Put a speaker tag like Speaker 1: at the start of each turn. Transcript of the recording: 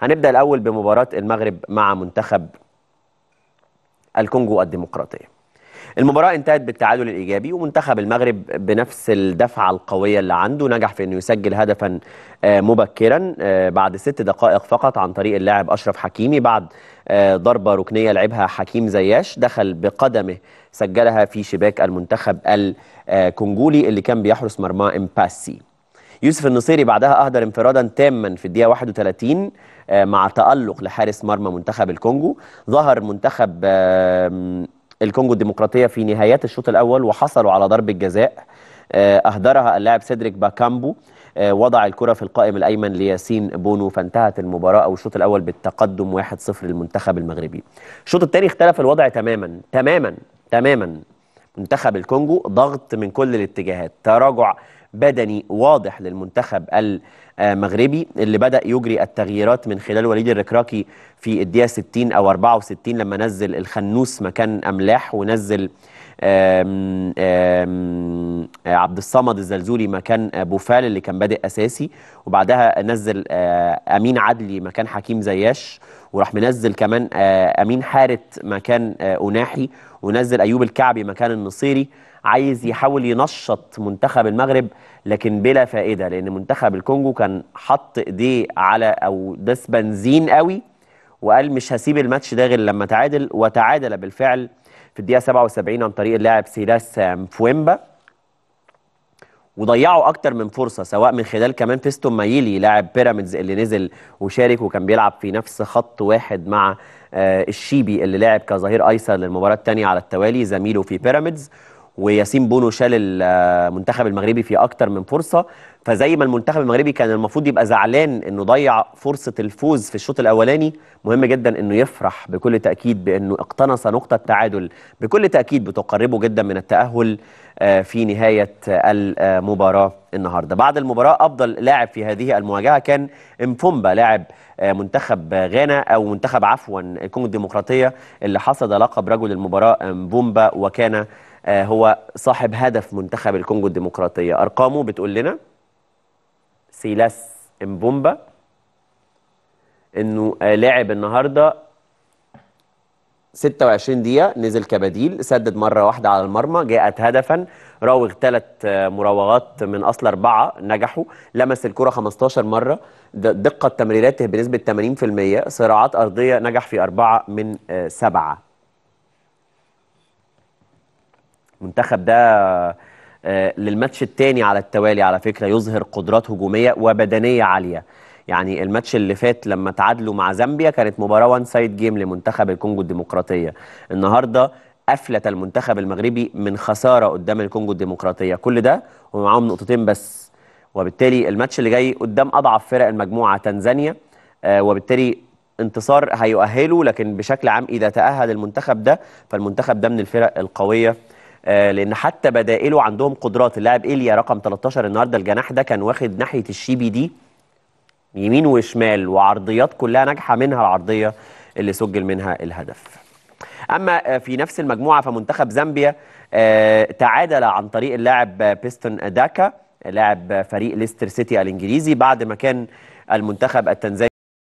Speaker 1: هنبدأ الأول بمباراة المغرب مع منتخب الكونجو الديمقراطية المباراة انتهت بالتعادل الإيجابي ومنتخب المغرب بنفس الدفعة القوية اللي عنده نجح في أنه يسجل هدفا آه، مبكرا آه، بعد ست دقائق فقط عن طريق اللاعب أشرف حكيمي بعد آه، ضربة ركنية لعبها حكيم زياش دخل بقدمه سجلها في شباك المنتخب الكونجولي اللي كان بيحرس مرماه إمباسي يوسف النصيري بعدها أهدر انفرادا تاما في الدقيقة 31 آه، مع تألق لحارس مرمى منتخب الكونجو ظهر منتخب الكونجو الديمقراطية في نهايات الشوط الأول وحصلوا على ضربة جزاء آه، أهدرها اللاعب سيدريك باكامبو آه، وضع الكرة في القائم الأيمن لياسين بونو فانتهت المباراة أو الشوط الأول بالتقدم 1-0 للمنتخب المغربي الشوط الثاني اختلف الوضع تماما تماما تماما منتخب الكونجو ضغط من كل الاتجاهات تراجع بدني واضح للمنتخب المغربي اللي بدأ يجري التغييرات من خلال وليد الركراكي في الدقيقة 60 أو 64 لما نزل الخنوس مكان أملاح ونزل آه، عبد الصمد الزلزولي مكان بوفال اللي كان بادئ اساسي وبعدها نزل آه، امين عدلي مكان حكيم زياش وراح منزل كمان آه، امين حارت مكان اناحي ونزل ايوب الكعبي مكان النصيري عايز يحاول ينشط منتخب المغرب لكن بلا فائده لان منتخب الكونجو كان حط ايديه على او داس بنزين قوي وقال مش هسيب الماتش ده غير لما تعادل وتعادل بالفعل في الدقيقه 77 عن طريق اللاعب سيلاس مفويمبا وضيعوا اكتر من فرصه سواء من خلال كمان فيستون مايلي لاعب بيراميدز اللي نزل وشارك وكان بيلعب في نفس خط واحد مع آه، الشيبي اللي لعب كظهير ايسر للمباراه الثانيه على التوالي زميله في بيراميدز وياسين بونو شال المنتخب المغربي في اكتر من فرصه فزي ما المنتخب المغربي كان المفروض يبقى زعلان انه ضيع فرصه الفوز في الشوط الاولاني مهم جدا انه يفرح بكل تاكيد بانه اقتنص نقطه تعادل بكل تاكيد بتقربه جدا من التاهل آه، في نهايه المباراه النهارده بعد المباراه افضل لاعب في هذه المواجهه كان امفومبا لاعب آه، منتخب غانا او منتخب عفوا الكونغو الديمقراطيه اللي حصد لقب رجل المباراه امبومبا وكان آه، هو صاحب هدف منتخب الكونجو الديمقراطية أرقامه بتقول لنا سيلاس امبومبا انه آه، لعب النهارده 26 دقيقة نزل كبديل سدد مرة واحدة على المرمى جاءت هدفا راوغ ثلاث آه، مراوغات من أصل أربعة نجحوا لمس الكرة 15 مرة دقة تمريراته بنسبة 80% صراعات أرضية نجح في أربعة من سبعة المنتخب ده آه، للماتش الثاني على التوالي على فكره يظهر قدرات هجوميه وبدنيه عاليه يعني الماتش اللي فات لما تعادلوا مع زامبيا كانت مباراه وان سايد جيم لمنتخب الكونجو الديمقراطيه النهارده افلت المنتخب المغربي من خساره قدام الكونجو الديمقراطيه كل ده ومعاهم نقطتين بس وبالتالي الماتش اللي جاي قدام اضعف فرق المجموعه تنزانيا آه، وبالتالي انتصار هيؤهله لكن بشكل عام اذا تاهل المنتخب ده فالمنتخب ده من الفرق القويه آه، لان حتى بدائله عندهم قدرات اللاعب ايليا رقم 13 النهارده الجناح ده كان واخد ناحيه الشيبي دي يمين وشمال وعرضيات كلها ناجحه منها العرضيه اللي سجل منها الهدف اما في نفس المجموعه فمنتخب زامبيا آه، تعادل عن طريق اللاعب بيستون داكا لاعب فريق ليستر سيتي الانجليزي بعد ما كان المنتخب التنزاني